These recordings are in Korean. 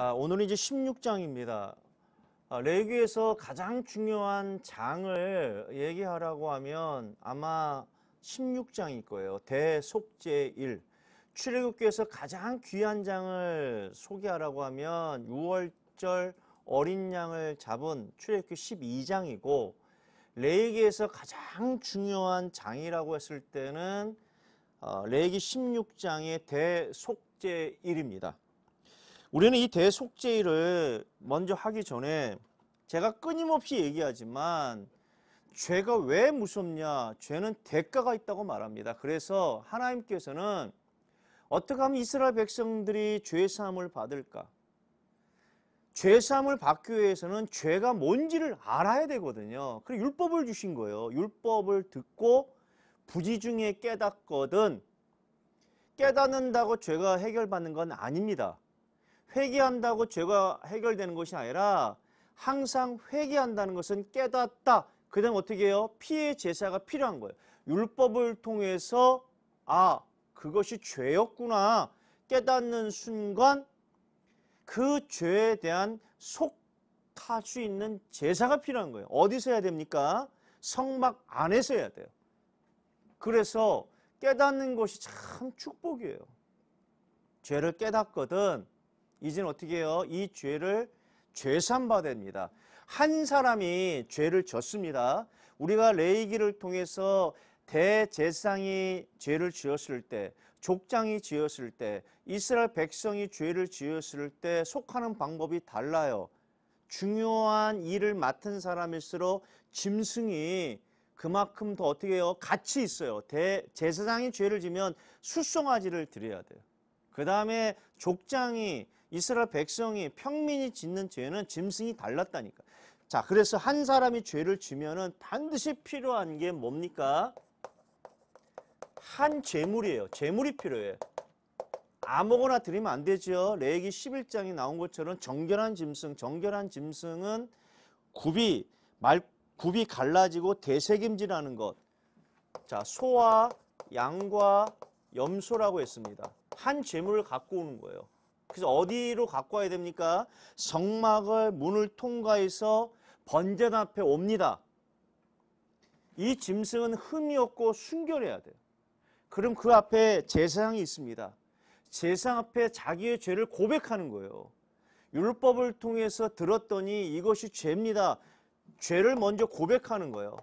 아, 오늘은 이제 16장입니다. 아, 레위기에서 가장 중요한 장을 얘기하라고 하면 아마 16장일 거예요. 대속제 1. 출애굽기에서 가장 귀한 장을 소개하라고 하면 6월절 어린 양을 잡은 출애굽기 12장이고 레위기에서 가장 중요한 장이라고 했을 때는 어, 레위기 16장의 대속제 1입니다. 우리는 이 대속죄를 먼저 하기 전에 제가 끊임없이 얘기하지만 죄가 왜 무섭냐? 죄는 대가가 있다고 말합니다. 그래서 하나님께서는 어떻게 하면 이스라엘 백성들이 죄 사함을 받을까? 죄 사함을 받기 위해서는 죄가 뭔지를 알아야 되거든요. 그래서 율법을 주신 거예요. 율법을 듣고 부지중에 깨닫거든 깨닫는다고 죄가 해결받는 건 아닙니다. 회개한다고 죄가 해결되는 것이 아니라 항상 회개한다는 것은 깨닫다. 그 다음 어떻게 해요? 피해 제사가 필요한 거예요. 율법을 통해서 아, 그것이 죄였구나. 깨닫는 순간 그 죄에 대한 속할 수 있는 제사가 필요한 거예요. 어디서 해야 됩니까? 성막 안에서 해야 돼요. 그래서 깨닫는 것이 참 축복이에요. 죄를 깨닫거든 이제는 어떻게 해요? 이 죄를 죄산받아야 됩니다. 한 사람이 죄를 졌습니다. 우리가 레이기를 통해서 대제상이 죄를 지었을 때, 족장이 지었을 때, 이스라엘 백성이 죄를 지었을 때 속하는 방법이 달라요. 중요한 일을 맡은 사람일수록 짐승이 그만큼 더 어떻게 해요? 같이 있어요. 대제사장이 죄를 지면 수송아지를 드려야 돼요. 그 다음에 족장이 이스라엘 백성이 평민이 짓는 죄는 짐승이 달랐다니까. 자, 그래서 한 사람이 죄를 지면은 반드시 필요한 게 뭡니까? 한 죄물이에요. 죄물이 필요해. 아무거나 드리면 안 되죠. 레기 11장이 나온 것처럼 정결한 짐승, 정결한 짐승은 굽이 말 굽이 갈라지고 대세김질하는 것. 자, 소와 양과 염소라고 했습니다. 한 재물을 갖고 오는 거예요. 그래서 어디로 갖고 와야 됩니까? 성막을 문을 통과해서 번제단 앞에 옵니다. 이 짐승은 흠이 없고 순결해야 돼요. 그럼 그 앞에 제사장이 있습니다. 제사장 앞에 자기의 죄를 고백하는 거예요. 율법을 통해서 들었더니 이것이 죄입니다. 죄를 먼저 고백하는 거예요.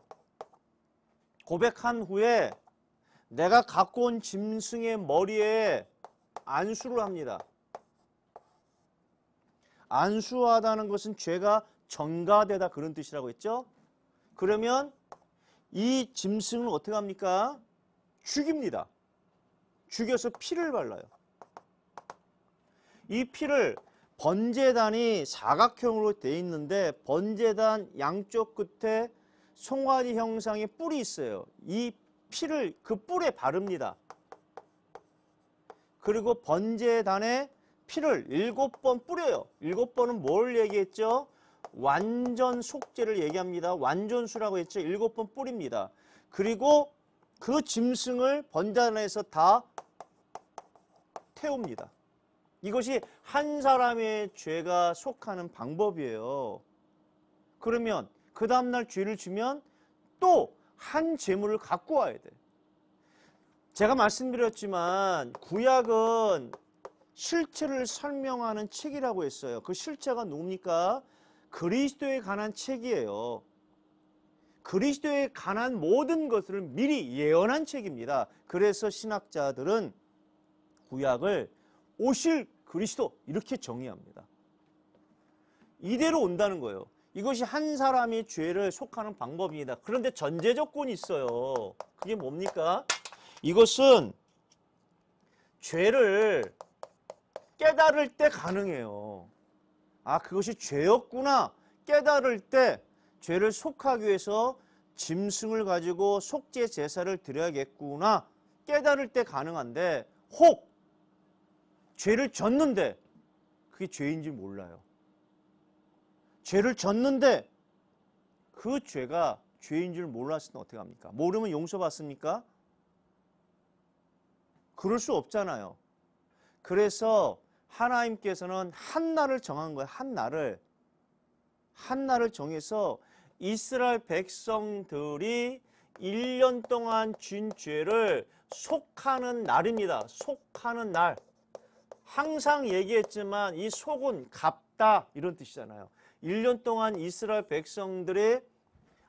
고백한 후에 내가 갖고 온 짐승의 머리에 안수를 합니다. 안수하다는 것은 죄가 전가되다 그런 뜻이라고 했죠. 그러면 이 짐승을 어떻게 합니까? 죽입니다. 죽여서 피를 발라요. 이 피를 번제단이 사각형으로 돼 있는데 번제단 양쪽 끝에 송아지 형상의 뿔이 있어요. 이 피를 그 뿔에 바릅니다. 그리고 번제단에 피를 일곱 번 뿌려요. 일곱 번은 뭘 얘기했죠? 완전 속죄를 얘기합니다. 완전수라고 했죠. 일곱 번 뿌립니다. 그리고 그 짐승을 번단에서 다 태웁니다. 이것이 한 사람의 죄가 속하는 방법이에요. 그러면 그 다음날 죄를 주면또 한 재물을 갖고 와야 돼. 제가 말씀드렸지만 구약은 실체를 설명하는 책이라고 했어요. 그 실체가 누굽니까? 그리스도에 관한 책이에요. 그리스도에 관한 모든 것을 미리 예언한 책입니다. 그래서 신학자들은 구약을 오실 그리스도 이렇게 정의합니다. 이대로 온다는 거예요. 이것이 한 사람이 죄를 속하는 방법입니다. 그런데 전제 조건이 있어요. 그게 뭡니까? 이것은 죄를 깨달을 때 가능해요. 아, 그것이 죄였구나. 깨달을 때 죄를 속하기 위해서 짐승을 가지고 속죄 제사를 드려야겠구나. 깨달을 때 가능한데 혹 죄를 졌는데 그게 죄인지 몰라요. 죄를 졌는데 그 죄가 죄인 줄 몰랐을 때 어떻게 합니까? 모르면 용서받습니까? 그럴 수 없잖아요. 그래서 하나님께서는 한 날을 정한 거예요. 한 날을 한 날을 정해서 이스라엘 백성들이 1년 동안 쥔 죄를 속하는 날입니다. 속하는 날. 항상 얘기했지만 이 속은 갚다 이런 뜻이잖아요. 1년 동안 이스라엘 백성들이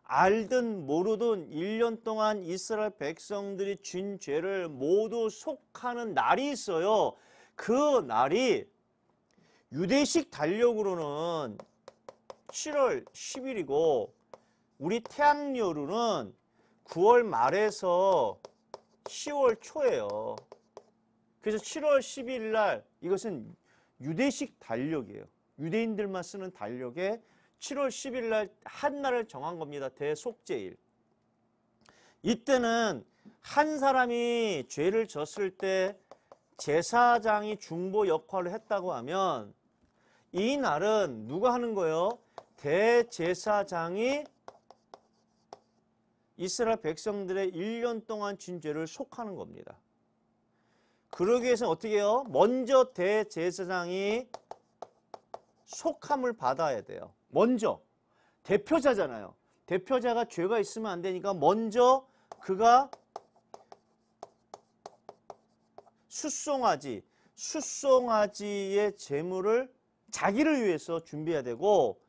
알든 모르든 1년 동안 이스라엘 백성들이 쥔 죄를 모두 속하는 날이 있어요. 그 날이 유대식 달력으로는 7월 10일이고 우리 태양열은 9월 말에서 10월 초예요. 그래서 7월 12일 날 이것은 유대식 달력이에요. 유대인들만 쓰는 달력에 7월 10일 날 한날을 정한 겁니다. 대속제일. 이때는 한 사람이 죄를 졌을 때 제사장이 중보 역할을 했다고 하면 이 날은 누가 하는 거예요? 대제사장이 이스라엘 백성들의 1년 동안 진죄를 속하는 겁니다. 그러기 위해서는 어떻게 해요? 먼저 대제사장이 속함을 받아야 돼요. 먼저 대표자잖아요. 대표자가 죄가 있으면 안 되니까 먼저 그가 수송아지수송아지의 재물을 자기를 위해서 준비해야 되고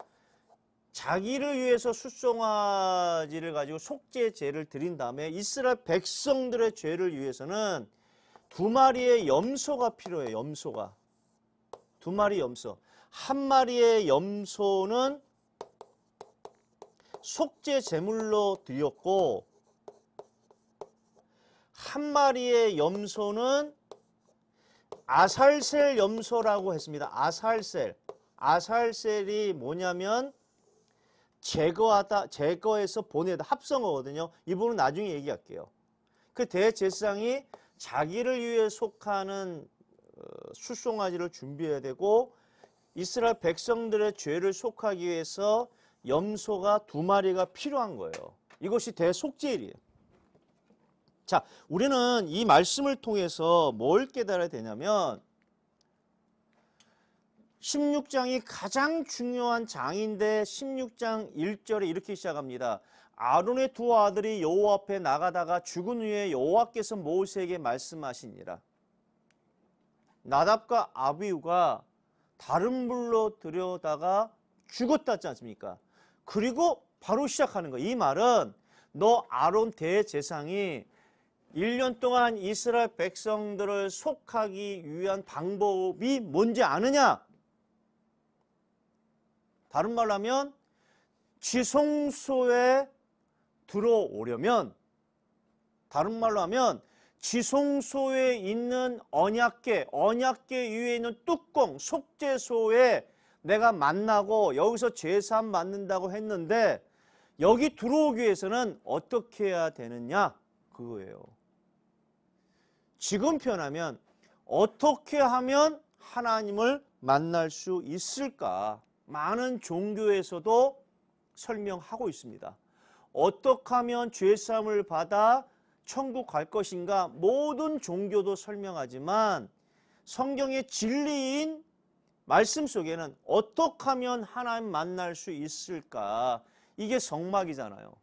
자기를 위해서 수송아지를 가지고 속죄 죄를 드린 다음에 이스라엘 백성들의 죄를 위해서는 두 마리의 염소가 필요해요. 염소가. 두 마리 염소. 한 마리의 염소는 속죄 제물로 드렸고 한 마리의 염소는 아살셀 염소라고 했습니다. 아살셀. 아살셀이 뭐냐면 제거하다, 제거해서 보내다 합성어거든요. 이 부분은 나중에 얘기할게요. 그 대제사장이 자기를 위해 속하는 수송아지를 어, 준비해야 되고 이스라엘 백성들의 죄를 속하기 위해서 염소가 두 마리가 필요한 거예요. 이것이 대속제일이에요. 자, 우리는 이 말씀을 통해서 뭘 깨달아야 되냐면 16장이 가장 중요한 장인데 16장 1절에 이렇게 시작합니다. 아론의 두 아들이 여호와 앞에 나가다가 죽은 후에 여호와께서 모세에게 말씀하시니라. 나답과 아비우가 다른 물로 들여다가 죽었다 지 않습니까? 그리고 바로 시작하는 거이 말은 너 아론 대제상이 1년 동안 이스라엘 백성들을 속하기 위한 방법이 뭔지 아느냐? 다른 말로 하면 지성소에 들어오려면 다른 말로 하면 지성소에 있는 언약계, 언약계 위에 있는 뚜껑, 속죄소에 내가 만나고 여기서 제사함 받는다고 했는데 여기 들어오기 위해서는 어떻게 해야 되느냐 그거예요. 지금 표현하면 어떻게 하면 하나님을 만날 수 있을까? 많은 종교에서도 설명하고 있습니다. 어떻게 하면 죄사을 받아 천국 갈 것인가? 모든 종교도 설명하지만 성경의 진리인 말씀 속에는 어떻게 하면 하나님 만날 수 있을까? 이게 성막이잖아요.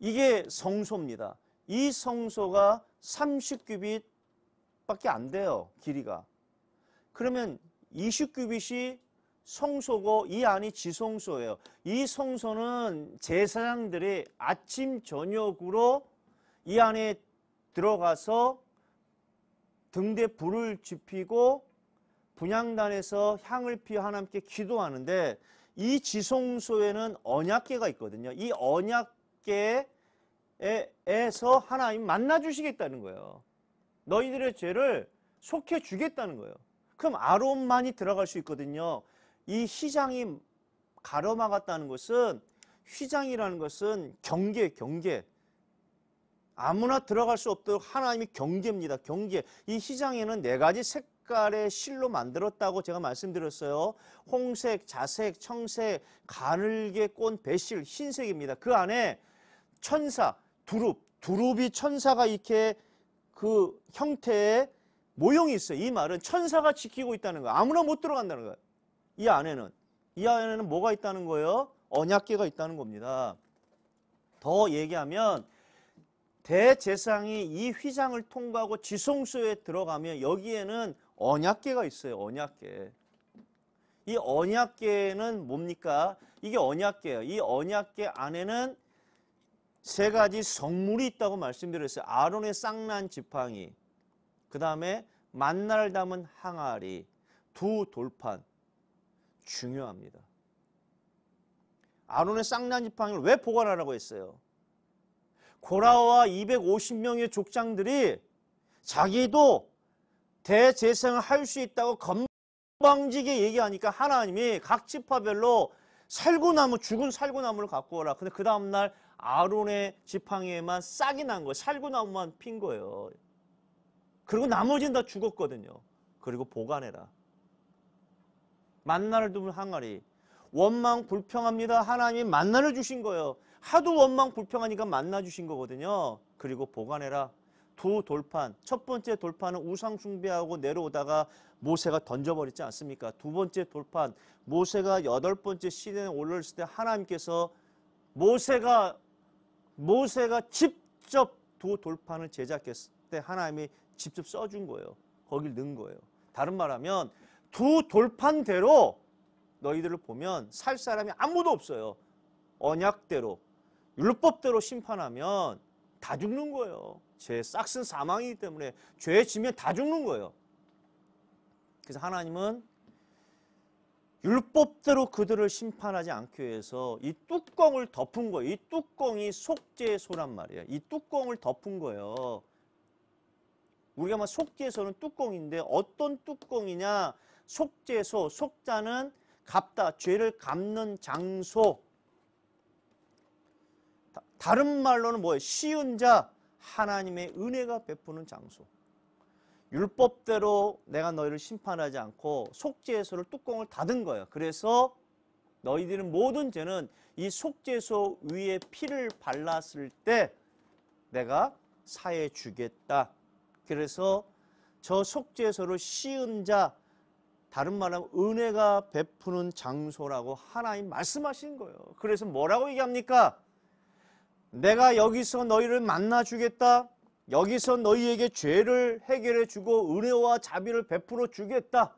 이게 성소입니다. 이 성소가 30규빗밖에 안 돼요. 길이가. 그러면 20규빗이 성소고 이 안이 지성소예요. 이 성소는 제사장들이 아침 저녁으로 이 안에 들어가서 등대 불을 지피고 분향단에서 향을 피워 하나님께 기도하는데 이 지성소에는 언약계가 있거든요. 이 언약계에 에서 하나님 만나 주시겠다는 거예요. 너희들의 죄를 속해 주겠다는 거예요. 그럼 아론만이 들어갈 수 있거든요. 이 시장이 가로막았다는 것은 휘장이라는 것은 경계, 경계. 아무나 들어갈 수 없도록 하나님이 경계입니다. 경계. 이 시장에는 네 가지 색깔의 실로 만들었다고 제가 말씀드렸어요. 홍색, 자색, 청색, 가늘게 꼰 배실, 흰색입니다. 그 안에 천사, 두릅, 두릅이 천사가 이렇게 그 형태의 모형이 있어요. 이 말은 천사가 지키고 있다는 거예요. 아무나 못 들어간다는 거예요. 이 안에는. 이 안에는 뭐가 있다는 거예요? 언약계가 있다는 겁니다. 더 얘기하면 대제상이 이 휘장을 통과하고 지성소에 들어가면 여기에는 언약계가 있어요. 언약계. 이 언약계는 뭡니까? 이게 언약계예요. 이 언약계 안에는 세 가지 성물이 있다고 말씀드렸어요. 아론의 쌍난 지팡이, 그 다음에 만날 담은 항아리, 두 돌판. 중요합니다. 아론의 쌍난 지팡이를 왜 보관하라고 했어요? 고라와 250명의 족장들이 자기도 대재생을 할 수 있다고 건방지게 얘기하니까 하나님이 각 지파별로 살구나무, 죽은 살구나무를 갖고 오라. 근데 그 다음날 아론의 지팡이에만 싹이 난 거예요. 살구나무만 핀 거예요. 그리고 나머지는 다 죽었거든요. 그리고 보관해라. 만나를 두면 항아리. 원망 불평합니다. 하나님 만나를 주신 거예요. 하도 원망 불평하니까 만나 주신 거거든요. 그리고 보관해라. 두 돌판. 첫 번째 돌판은 우상 숭배하고 내려오다가 모세가 던져버리지 않습니까? 두 번째 돌판. 모세가 여덟 번째 시대에 올랐을 때 하나님께서 모세가 모세가 직접 두 돌판을 제작했을 때 하나님이 직접 써준 거예요. 거길 넣은 거예요. 다른 말하면 두 돌판대로 너희들을 보면 살 사람이 아무도 없어요. 언약대로 율법대로 심판하면 다 죽는 거예요. 죄 싹슨 사망이기 때문에 죄 지면 다 죽는 거예요. 그래서 하나님은 율법대로 그들을 심판하지 않기 위해서 이 뚜껑을 덮은 거예요. 이 뚜껑이 속죄 소란 말이에요. 이 뚜껑을 덮은 거예요. 우리가 막속죄에는 뚜껑인데 어떤 뚜껑이냐? 속죄소, 속자는 갚다, 죄를 갚는 장소. 다른 말로는 뭐예요? 시은 자, 하나님의 은혜가 베푸는 장소. 율법대로 내가 너희를 심판하지 않고 속죄소를 뚜껑을 닫은 거예요. 그래서 너희들은 모든 죄는 이 속죄소 위에 피를 발랐을 때 내가 사해 주겠다. 그래서 저 속죄소를 씌운 자 다른 말하면 은혜가 베푸는 장소라고 하나님 말씀하신 거예요. 그래서 뭐라고 얘기합니까? 내가 여기서 너희를 만나 주겠다. 여기서 너희에게 죄를 해결해 주고 은혜와 자비를 베풀어 주겠다.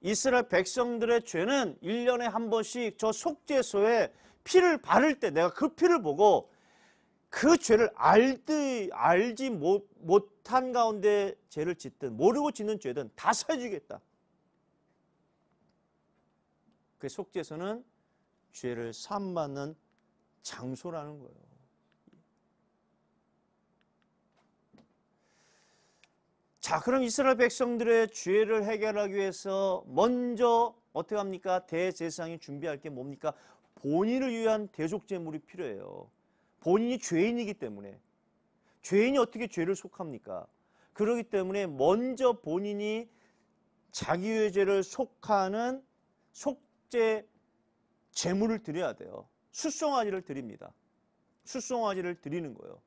이스라엘 백성들의 죄는 1년에 한 번씩 저 속죄소에 피를 바를 때 내가 그 피를 보고 그 죄를 알지, 알지 못, 못한 가운데 죄를 짓든 모르고 짓는 죄든 다 사해주겠다. 그 속죄소는 죄를 삼받는 장소라는 거예요. 자, 그럼 이스라엘 백성들의 죄를 해결하기 위해서 먼저 어떻게 합니까? 대제사장이 준비할 게 뭡니까? 본인을 위한 대속 제물이 필요해요. 본인이 죄인이기 때문에 죄인이 어떻게 죄를 속합니까? 그러기 때문에 먼저 본인이 자기의 죄를 속하는 속죄 제물을 드려야 돼요. 수송아지를 드립니다. 수송아지를 드리는 거예요.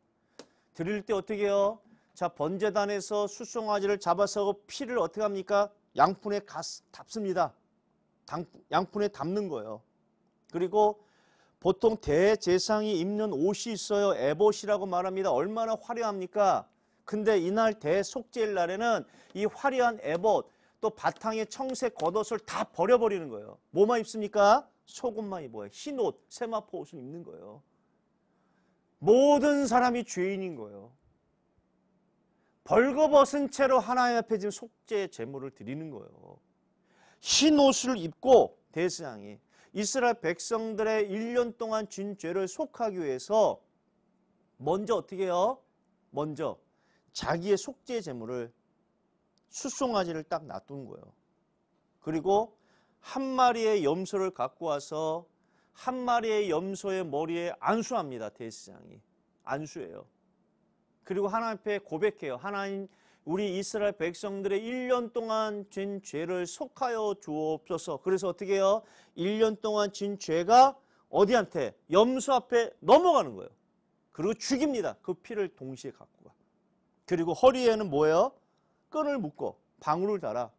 드릴 때 어떻게 해요? 자 번제단에서 수송아지를 잡아서 피를 어떻게 합니까? 양푼에 가스, 답습니다. 당, 양푼에 담는 거예요. 그리고 보통 대제상이 입는 옷이 있어요. 에봇이라고 말합니다. 얼마나 화려합니까? 근데 이날 대속제일 날에는 이 화려한 에봇 또 바탕에 청색 겉옷을 다 버려버리는 거예요. 뭐만 입습니까? 속옷만 입어요. 흰옷, 세마포 옷을 입는 거예요. 모든 사람이 죄인인 거예요. 벌거벗은 채로 하나님 앞에 지금 속죄의 제물을 드리는 거예요. 흰 옷을 입고 대상이 이스라엘 백성들의 1년 동안 진 죄를 속하기 위해서 먼저 어떻게 해요? 먼저 자기의 속죄 제물을 수송아지를 딱 놔둔 거예요. 그리고 한 마리의 염소를 갖고 와서 한 마리의 염소의 머리에 안수합니다. 대시장이. 안수해요. 그리고 하나님 앞에 고백해요. 하나님 우리 이스라엘 백성들의 1년 동안 진 죄를 속하여 주옵소서. 그래서 어떻게 해요? 1년 동안 진 죄가 어디한테? 염소 앞에 넘어가는 거예요. 그리고 죽입니다. 그 피를 동시에 갖고 가. 그리고 허리에는 뭐예요? 끈을 묶고 방울을 달아.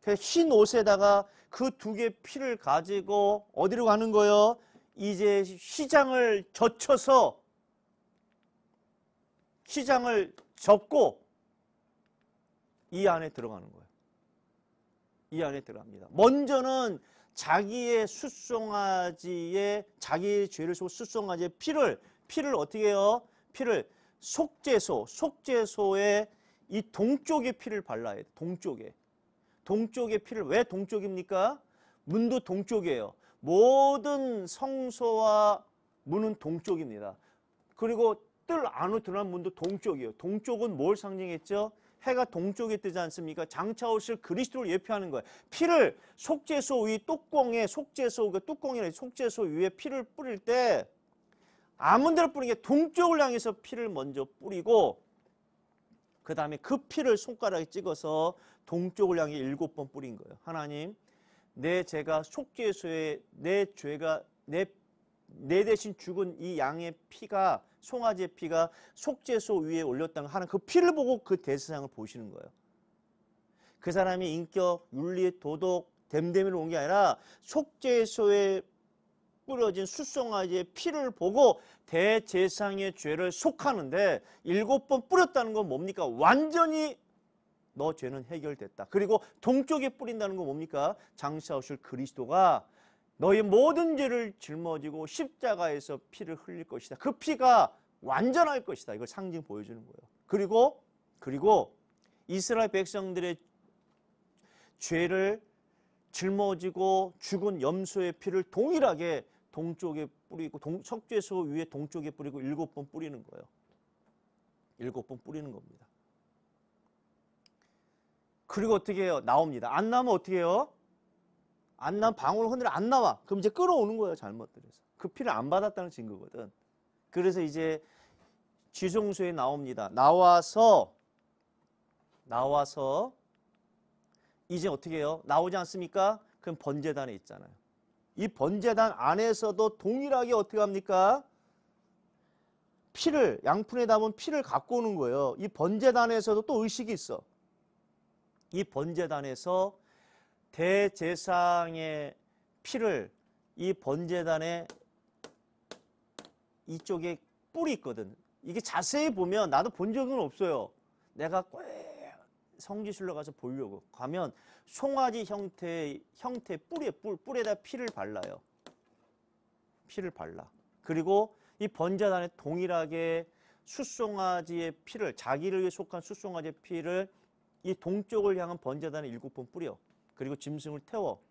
그 흰 옷에다가 그 두 개의 피를 가지고 어디로 가는 거예요? 이제 시장을 젖혀서 시장을 접고 이 안에 들어가는 거예요. 이 안에 들어갑니다. 먼저는 자기의 숫송아지의 자기의 죄를 속 숫송아지의 피를 피를 어떻게 해요? 피를 속죄소, 속죄소에 이 동쪽에 피를 발라야 동쪽에. 동쪽에 피를 왜 동쪽입니까? 문도 동쪽이에요. 모든 성소와 문은 동쪽입니다. 그리고 뜰 안으로 드러난 문도 동쪽이에요. 동쪽은 뭘 상징했죠? 해가 동쪽에 뜨지 않습니까? 장차 오실 그리스도를 예표하는 거예요. 피를 속죄소 위 뚜껑에 속죄소 그 뚜껑이나 속죄소 위에 피를 뿌릴 때 아무 데로 뿌리게 동쪽을 향해서 피를 먼저 뿌리고 그 다음에 그 피를 손가락에 찍어서 동쪽을 향해 일곱 번 뿌린 거예요. 하나님, 내 죄가 속죄소에 내 죄가 내내 대신 죽은 이 양의 피가 송아지의 피가 속죄소 위에 올렸다는 하는 그 피를 보고 그 대세상을 보시는 거예요. 그 사람이 인격, 윤리, 도덕, 댐댐이를 온게 아니라 속죄소에 뿌려진 숫송아지의 피를 보고 대제상의 죄를 속하는데 일곱 번 뿌렸다는 건 뭡니까? 완전히 너 죄는 해결됐다. 그리고 동쪽에 뿌린다는 건 뭡니까? 장사하실 그리스도가 너희 모든 죄를 짊어지고 십자가에서 피를 흘릴 것이다. 그 피가 완전할 것이다. 이걸 상징 보여주는 거예요. 그리고 그리고 이스라엘 백성들의 죄를 짊어지고 죽은 염소의 피를 동일하게 동쪽에 뿌리고 동, 석죄소 위에 동쪽에 뿌리고 일곱 번 뿌리는 거예요. 일곱 번 뿌리는 겁니다. 그리고 어떻게 해요? 나옵니다. 안 나오면 어떻게 해요? 안난 방울 흔들어 안 나와. 그럼 이제 끌어오는 거예요, 잘못들에서. 그 피를 안 받았다는 증거거든. 그래서 이제 지성소에 나옵니다. 나와서, 나와서, 이제 어떻게 해요? 나오지 않습니까? 그럼 번제단에 있잖아요. 이 번제단 안에서도 동일하게 어떻게 합니까? 피를 양푼에 담은 피를 갖고 오는 거예요. 이 번제단에서도 또 의식이 있어. 이 번제단에서 대제상의 피를 이 번제단에 이쪽에 뿔이 있거든. 이게 자세히 보면 나도 본 적은 없어요. 내가 꼭 성지순례 가서 보려고 가면 송아지 형태 형태 뿔에 뿔 뿔에다 피를 발라요. 피를 발라. 그리고 이 번제단에 동일하게 숫송아지의 피를 자기를 위해 속한 숫송아지의 피를 이 동쪽을 향한 번제단에 일곱 번 뿌려. 그리고 짐승을 태워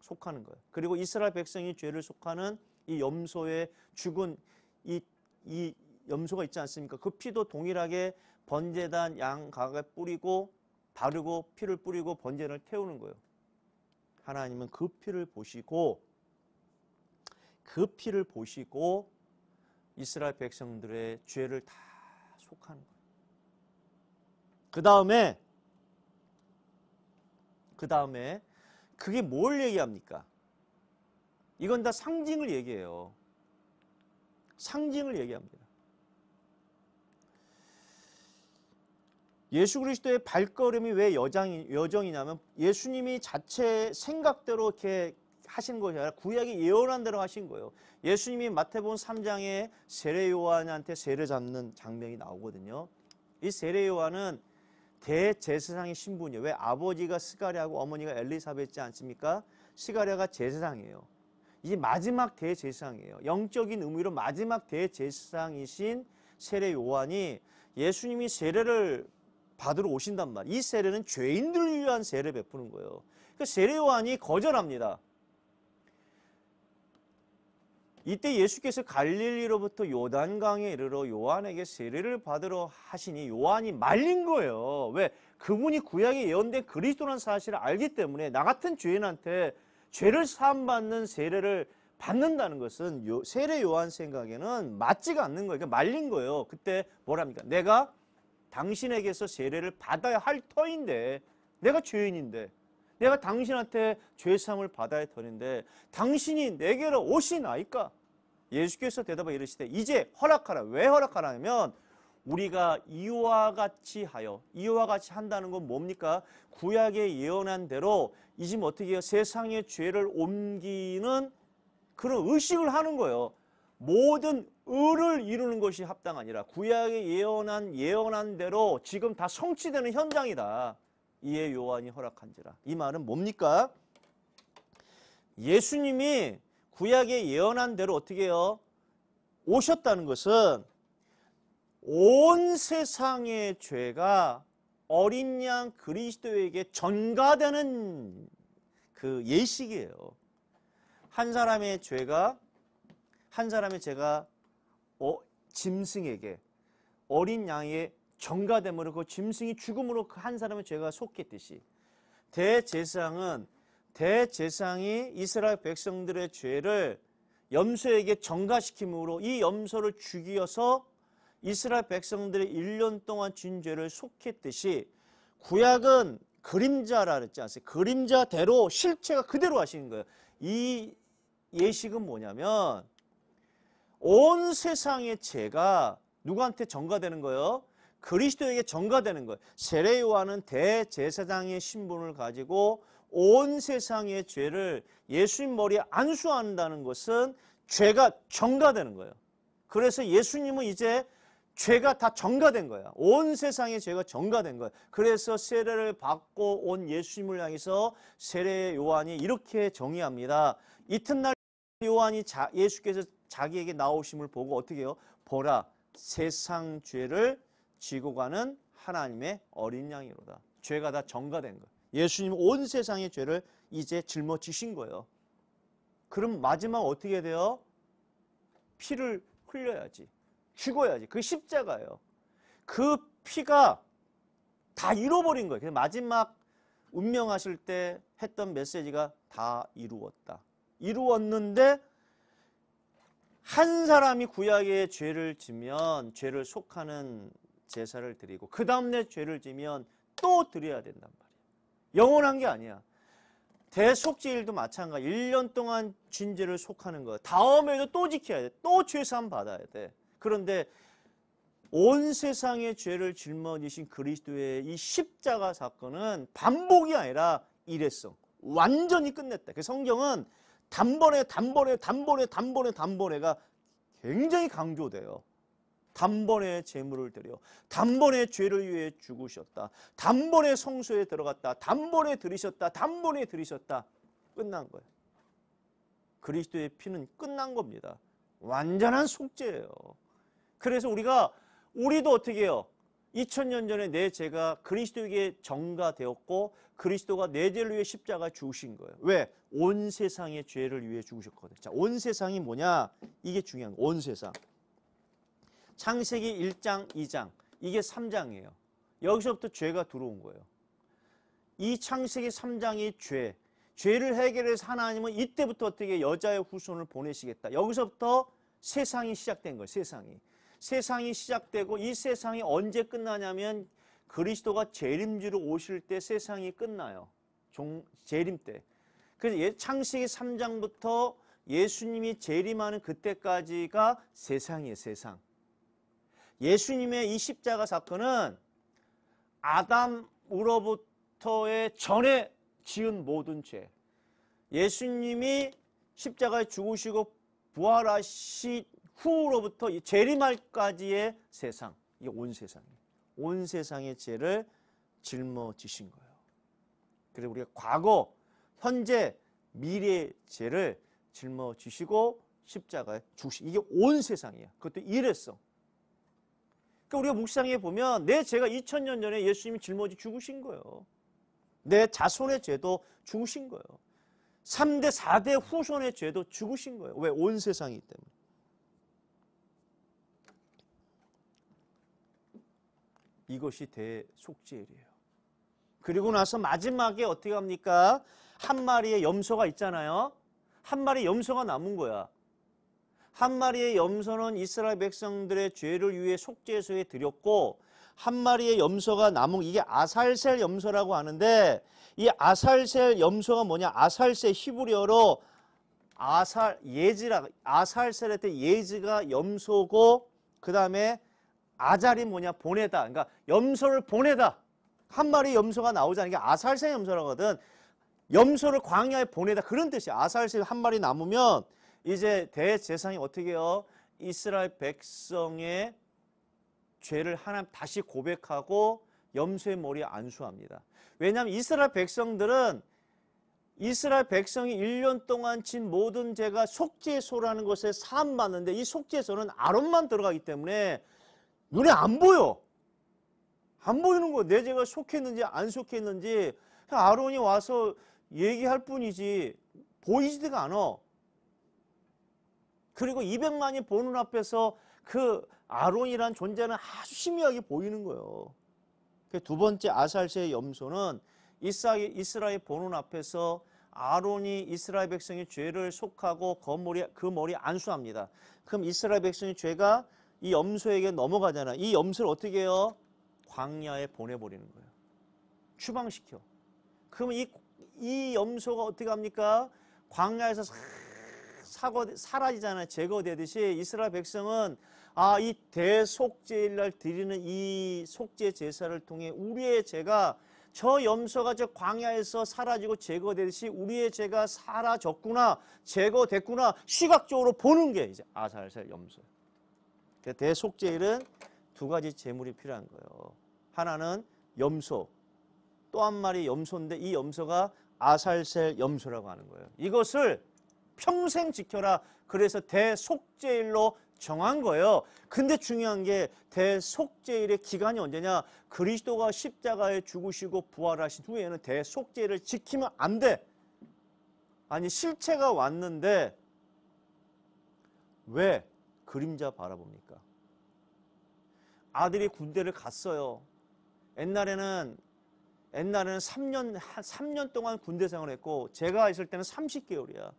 속하는 거예요. 그리고 이스라엘 백성이 죄를 속하는 이 염소의 죽은 이, 이 염소가 있지 않습니까? 그 피도 동일하게 번제단 양 가에 뿌리고 바르고 피를 뿌리고 번제를 태우는 거예요. 하나님은 그 피를 보시고 그 피를 보시고 이스라엘 백성들의 죄를 다 속하는 거예요. 그 다음에 그 다음에 그게 뭘 얘기합니까? 이건 다 상징을 얘기해요. 상징을 얘기합니다. 예수 그리스도의 발걸음이 왜 여장이, 여정이냐면 예수님이 자체 생각대로 이렇게 하신 것이 아니라 구약이 예언한 대로 하신 거예요. 예수님이 마태복음 3장에 세례 요한한테 세례 잡는 장면이 나오거든요. 이 세례 요한은 대제사장의 신분이에요. 왜 아버지가 스가랴고 어머니가 엘리사벳이지 않습니까? 스가랴가 제사장이에요. 이제 마지막 대제사장이에요. 영적인 의미로 마지막 대제사장이신 세례 요한이 예수님이 세례를 받으러 오신단 말이에요. 이 세례는 죄인들을 위한 세례 베푸는 거예요. 그러니까 세례 요한이 거절합니다. 이때 예수께서 갈릴리로부터 요단강에 이르러 요한에게 세례를 받으러 하시니 요한이 말린 거예요. 왜? 그분이 구약에 예언된 그리스도라는 사실을 알기 때문에 나 같은 죄인한테 죄를 사함받는 세례를 받는다는 것은 요, 세례 요한 생각에는 맞지가 않는 거예요. 그러니까 말린 거예요. 그때 뭐랍니까? 내가 당신에게서 세례를 받아야 할 터인데 내가 죄인인데 내가 당신한테 죄삼을 받아야 되는데 당신이 내게로 오시나이까? 예수께서 대답하여 이르시되 이제 허락하라. 왜 허락하라면 우리가 이와 같이 하여 이와 같이 한다는 건 뭡니까? 구약에 예언한 대로 이지 어떻게 해요? 세상의 죄를 옮기는 그런 의식을 하는 거예요. 모든 을을 이루는 것이 합당하니라. 구약에 예언한 예언한 대로 지금 다 성취되는 현장이다. 이에 요한이 허락한지라. 이 말은 뭡니까? 예수님이 구약에 예언한 대로 어떻게 해요? 오셨다는 것은 온 세상의 죄가 어린 양 그리스도에게 전가되는 그 예식이에요. 한 사람의 죄가 한 사람의 죄가 어, 짐승에게 어린 양의 정가됨으로 그 짐승이 죽음으로 그 한 사람의 죄가 속했듯이 대제사장은 대제사장이 이스라엘 백성들의 죄를 염소에게 정가시킴으로 이 염소를 죽이어서 이스라엘 백성들의 1년 동안 진 죄를 속했듯이 구약은 그림자라 그랬지 않습니까? 그림자대로 실체가 그대로 하시는 거예요. 이 예식은 뭐냐면 온 세상의 죄가 누구한테 정가되는 거예요? 그리스도에게 전가되는 것. 세례 요한은 대제사장의 신분을 가지고 온 세상의 죄를 예수님 머리에 안수한다는 것은 죄가 전가되는 거예요. 그래서 예수님은 이제 죄가 다 전가된 거야. 온 세상의 죄가 전가된 거야. 그래서 세례를 받고 온 예수님을 향해서 세례 요한이 이렇게 정의합니다. 이튿날 요한이 예수께서 자기에게 나오심을 보고 어떻게 해요? 보라 세상 죄를 지고 가는 하나님의 어린 양이로다. 죄가 다 정가된 거. 예수님 온 세상의 죄를 이제 짊어지신 거예요. 그럼 마지막 어떻게 돼요? 피를 흘려야지. 죽어야지. 그 십자가예요. 그 피가 다 잃어버린 거예요. 그래서 마지막 운명하실 때 했던 메시지가 다 이루었다. 이루었는데 한 사람이 구약의 죄를 지면 죄를 속하는 제사를 드리고 그 다음날 죄를 지면 또 드려야 된단 말이에 영원한 게 아니야. 대속죄일도 마찬가지. 1년 동안 진제를 속하는 거. 다음에도 또 지켜야 돼. 또 죄산 받아야 돼. 그런데 온 세상의 죄를 짊어지신 그리스도의 이 십자가 사건은 반복이 아니라 일회성. 완전히 끝냈다. 그 성경은 단번에 단번에 단번에 단번에 단번에가 굉장히 강조돼요. 단번에 재물을 드려 단번에 죄를 위해 죽으셨다. 단번에 성소에 들어갔다. 단번에 들이셨다. 단번에 들이셨다. 끝난 거예요. 그리스도의 피는 끝난 겁니다. 완전한 속죄예요. 그래서 우리가 우리도 어떻게 해요? 2000년 전에 내 죄가 그리스도에게 정가되었고 그리스도가 내 죄를 위해 십자가 죽신 거예요. 왜? 온 세상의 죄를 위해 죽으셨거든요. 자, 온 세상이 뭐냐? 이게 중요한 거예요. 온 세상. 창세기 1장, 2장 이게 3장이에요. 여기서부터 죄가 들어온 거예요. 이 창세기 3장이 죄, 죄를 해결해서 하나님은 이때부터 어떻게 여자의 후손을 보내시겠다. 여기서부터 세상이 시작된 거예요. 세상이. 세상이 시작되고 이 세상이 언제 끝나냐면 그리스도가 재림주로 오실 때 세상이 끝나요. 종, 재림 때. 그래서 예, 창세기 3장부터 예수님이 재림하는 그때까지가 세상이에요. 세상. 예수님의 이 십자가 사건은 아담으로부터의 전에 지은 모든 죄 예수님이 십자가에 죽으시고 부활하신 후로부터 재림할까지의 세상 이 온 세상이 온 세상의 죄를 짊어지신 거예요 그리고 우리가 과거, 현재, 미래의 죄를 짊어지시고 십자가에 죽으신 이게 온세상이에요 그것도 이회성 그러니까 우리가 묵상해 보면 내 죄가 2000년 전에 예수님이 짊어지 죽으신 거예요. 내 자손의 죄도 죽으신 거예요. 3대, 4대 후손의 죄도 죽으신 거예요. 왜? 온 세상이기 때문에. 이것이 대속죄일이에요. 그리고 나서 마지막에 어떻게 합니까? 한 마리의 염소가 있잖아요. 한 마리 염소가 남은 거야. 한 마리의 염소는 이스라엘 백성들의 죄를 위해 속죄소에 드렸고 한 마리의 염소가 나무 이게 아살셀 염소라고 하는데 이 아살셀 염소가 뭐냐? 아살셀 히브리어로 아살 예지라 아살셀의 때 예지가 염소고 그다음에 아자리 뭐냐? 보내다. 그러니까 염소를 보내다. 한 마리 염소가 나오자는 게 아살셀 염소라거든. 염소를 광야에 보내다 그런 뜻이야. 아살셀 한 마리 남으면 이제 대제사장이 어떻게 해요? 이스라엘 백성의 죄를 하나님 다시 고백하고 염소의 머리에 안수합니다. 왜냐하면 이스라엘 백성들은 이스라엘 백성이 1년 동안 친 모든 죄가 속죄소라는 것에 사함받는데 이 속죄소는 아론만 들어가기 때문에 눈에 안 보여. 안 보이는 거야. 내 죄가 속했는지 안 속했는지 아론이 와서 얘기할 뿐이지 보이지가 않아. 그리고 200만이 보는 앞에서 그 아론이란 존재는 아주 심미하게 보이는 거예요. 그두 번째 아살세의 염소는 이스라엘, 이스라엘 보는 앞에서 아론이 이스라엘 백성의 죄를 속하고 그 머리, 그 머리 안수합니다. 그럼 이스라엘 백성의 죄가 이 염소에게 넘어가잖아. 이 염소를 어떻게 해요? 광야에 보내버리는 거예요. 추방시켜. 그러 이, 이 염소가 어떻게 합니까? 광야에서 사거, 사라지잖아요. 제거되듯이 이스라엘 백성은 아, 이 대속제일 날 드리는 이 속죄 제사를 통해 우리의 죄가 저 염소가 저 광야에서 사라지고 제거되듯이 우리의 죄가 사라졌구나, 제거됐구나 시각적으로 보는 게 이제 아살살 염소. 그 대속제일은 두 가지 제물이 필요한 거예요. 하나는 염소, 또 한 마리 염소인데 이 염소가 아살셀 염소라고 하는 거예요. 이것을 평생 지켜라. 그래서 대속제일로 정한 거예요. 근데 중요한 게 대속제일의 기간이 언제냐? 그리스도가 십자가에 죽으시고 부활하신 후에는 대속제일을 지키면 안 돼. 아니 실체가 왔는데 왜 그림자 바라봅니까? 아들이 군대를 갔어요. 옛날에는 옛날에는 3년 3년 동안 군대 생활했고 제가 있을 때는 30개월이야.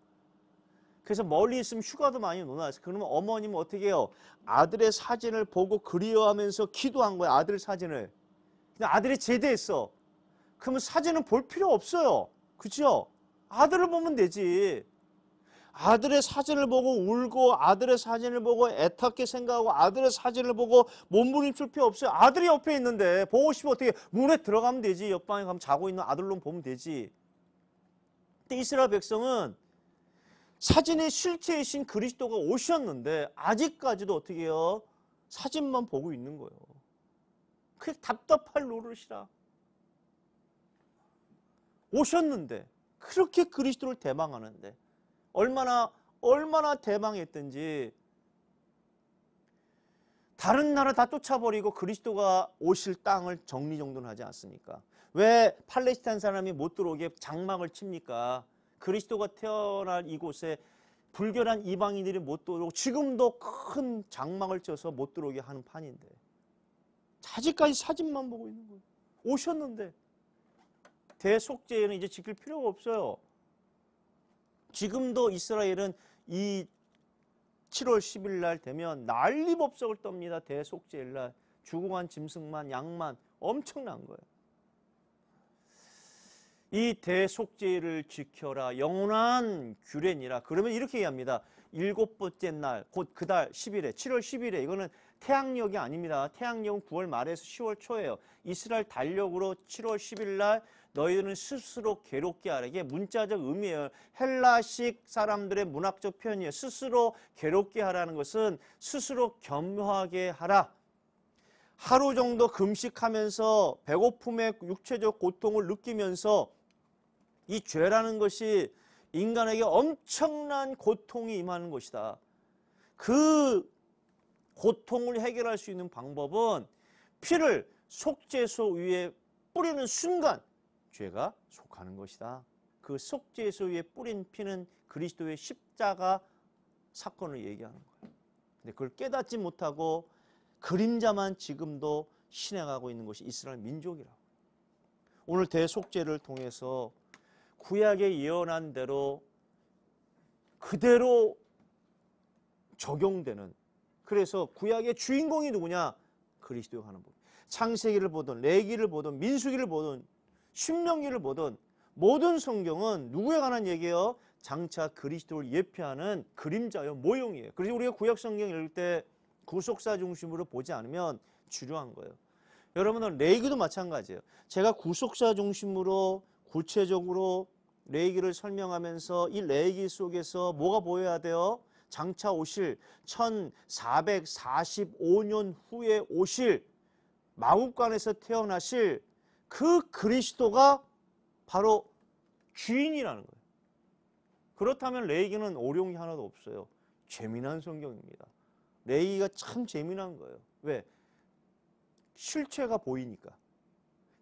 그래서 멀리 있으면 휴가도 많이 논아. 그러면 어머님은 어떻게 해요? 아들의 사진을 보고 그리워하면서 기도한 거야. 아들 사진을. 근데 아들이 제대했어. 그러면 사진은 볼 필요 없어요. 그죠? 아들을 보면 되지. 아들의 사진을 보고 울고 아들의 사진을 보고 애타게 생각하고 아들의 사진을 보고 몸부림칠 필요 없어요. 아들이 옆에 있는데 보고 싶으면 어떻게 문에 들어가면 되지. 옆방에 가면 자고 있는 아들로 보면 되지. 근데 이스라엘 백성은 사진의 실체이신 그리스도가 오셨는데 아직까지도 어떻게 해요? 사진만 보고 있는 거예요. 그 답답할 노릇이라. 오셨는데 그렇게 그리스도를 대망하는데 얼마나 얼마나 대망했든지 다른 나라 다 쫓아버리고 그리스도가 오실 땅을 정리정돈하지 않습니까? 왜 팔레스타인 사람이 못 들어오게 장막을 칩니까? 그리스도가 태어날 이곳에 불결한 이방인들이 못 들어오고 지금도 큰 장막을 쳐서못 들어오게 하는 판인데 아직까지 사진만 보고 있는 거예요. 오셨는데 대속죄는 이제 지킬 필요가 없어요. 지금도 이스라엘은 이 7월 10일 날 되면 난리법석을 떱니다. 대속죄일 날 죽어간 짐승만 양만 엄청난 거예요. 이 대속죄를 지켜라 영원한 규례니라 그러면 이렇게 얘기합니다 일곱 번째 날 곧 그 달 10일에 7월 10일에 이거는 태양력이 아닙니다 태양력은 9월 말에서 10월 초예요 이스라엘 달력으로 7월 10일 날 너희들은 스스로 괴롭게 하라 이게 문자적 의미예요 헬라식 사람들의 문학적 표현이에요 스스로 괴롭게 하라는 것은 스스로 겸허하게 하라 하루 정도 금식하면서 배고픔의 육체적 고통을 느끼면서 이 죄라는 것이 인간에게 엄청난 고통이 임하는 것이다. 그 고통을 해결할 수 있는 방법은 피를 속죄소 위에 뿌리는 순간 죄가 속하는 것이다. 그 속죄소 위에 뿌린 피는 그리스도의 십자가 사건을 얘기하는 거예요. 근데 그걸 깨닫지 못하고 그림자만 지금도 신행하고 있는 것이 이스라엘 민족이라고. 오늘 대속죄를 통해서 구약에 예언한 대로 그대로 적용되는 그래서 구약의 주인공이 누구냐? 그리스도 하는 법. 창세기를 보든 레기를 보든 민수기를 보든 신명기를 보든 모든 성경은 누구에 관한 얘기예요? 장차 그리스도를 예표하는 그림자요 모형이에요. 그래서 우리가 구약 성경 읽을 때 구속사 중심으로 보지 않으면 주류한 거예요. 여러분은 레기도 마찬가지예요. 제가 구속사 중심으로 구체적으로 레이기를 설명하면서 이 레이기 속에서 뭐가 보여야 돼요? 장차 오실 1445년 후에 오실 마국간에서 태어나실 그 그리스도가 바로 주인이라는 거예요. 그렇다면 레이기는 오룡이 하나도 없어요. 재미난 성경입니다. 레이기가 참 재미난 거예요. 왜? 실체가 보이니까.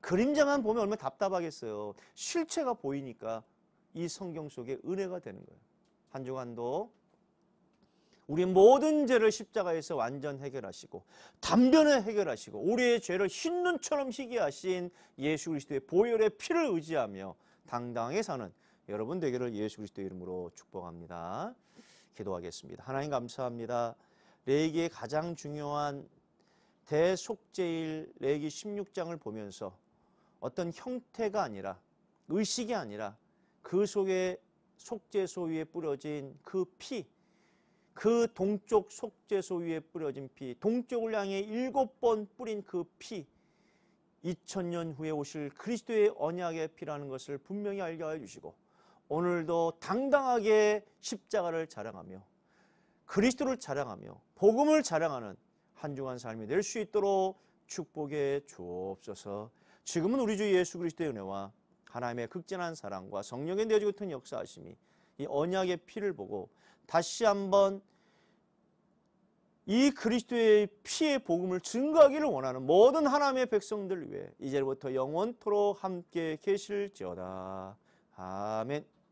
그림자만 보면 얼마나 답답하겠어요. 실체가 보이니까. 이 성경 속에 은혜가 되는 거예요. 한 주간도 우리 모든 죄를 십자가에서 완전 해결하시고 단변에 해결하시고 우리의 죄를 흰 눈처럼 희게 하신 예수 그리스도의 보혈의 피를 의지하며 당당히 사는 여러분 되기를 예수 그리스도의 이름으로 축복합니다. 기도하겠습니다. 하나님 감사합니다. 레기의 가장 중요한 대속제일 레기 16장을 보면서 어떤 형태가 아니라 의식이 아니라 그 속에 속죄소 위에 뿌려진 그 피, 그 동쪽 속죄소 위에 뿌려진 피, 동쪽을 향해 일곱 번 뿌린 그 피, 2000년 후에 오실 그리스도의 언약의 피라는 것을 분명히 알게 하여 주시고 오늘도 당당하게 십자가를 자랑하며 그리스도를 자랑하며 복음을 자랑하는 한 중한 삶이 될 수 있도록 축복해 주옵소서. 지금은 우리 주 예수 그리스도의 은혜와 하나님의 극진한 사랑과 성령의 내어지고 튼 역사하심이 이 언약의 피를 보고 다시 한번 이 그리스도의 피의 복음을 증거하기를 원하는 모든 하나님의 백성들 위해 이제부터 영원토록 함께 계실지어다. 아멘.